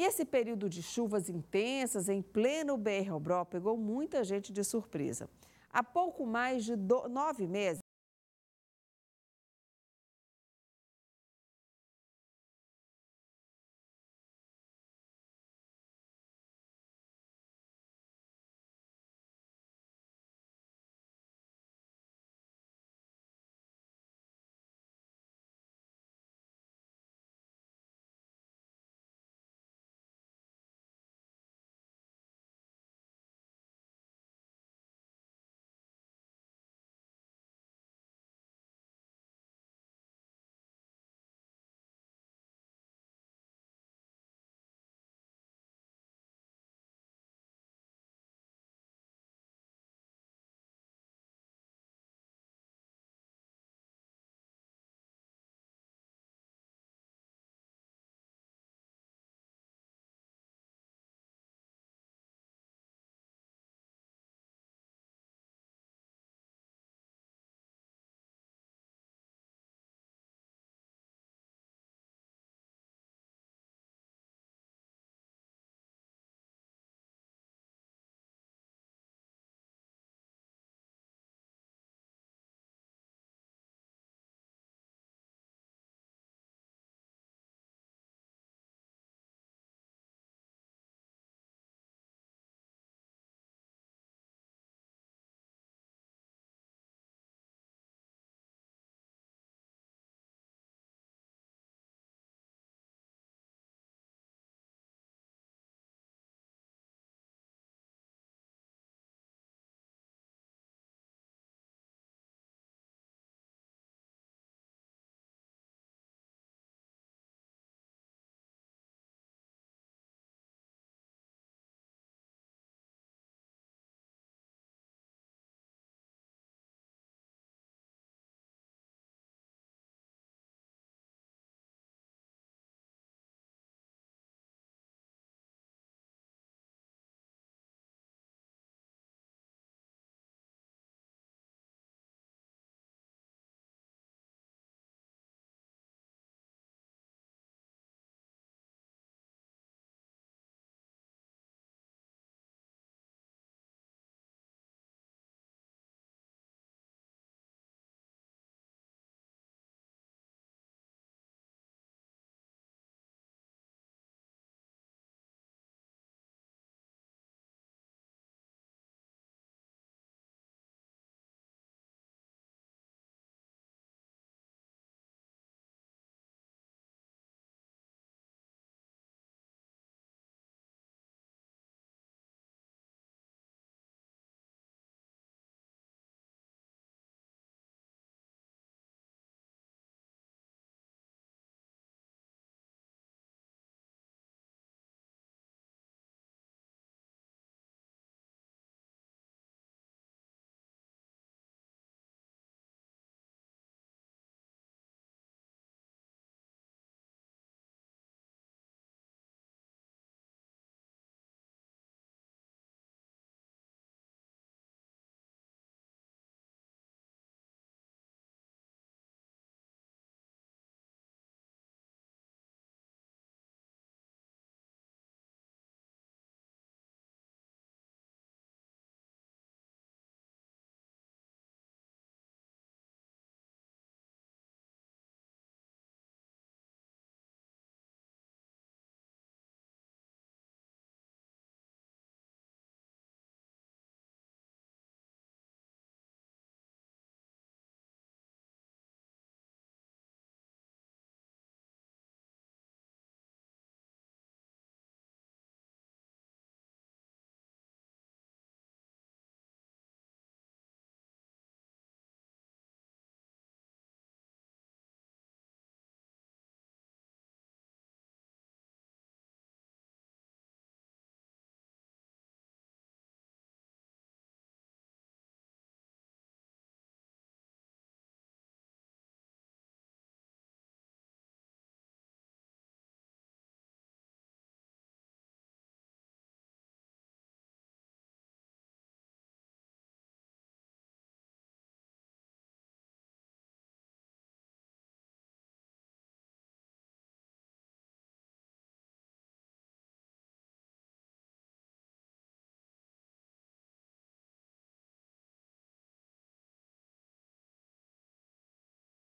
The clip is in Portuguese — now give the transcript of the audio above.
E esse período de chuvas intensas em pleno BR-Obró pegou muita gente de surpresa. Há pouco mais de do... nove meses,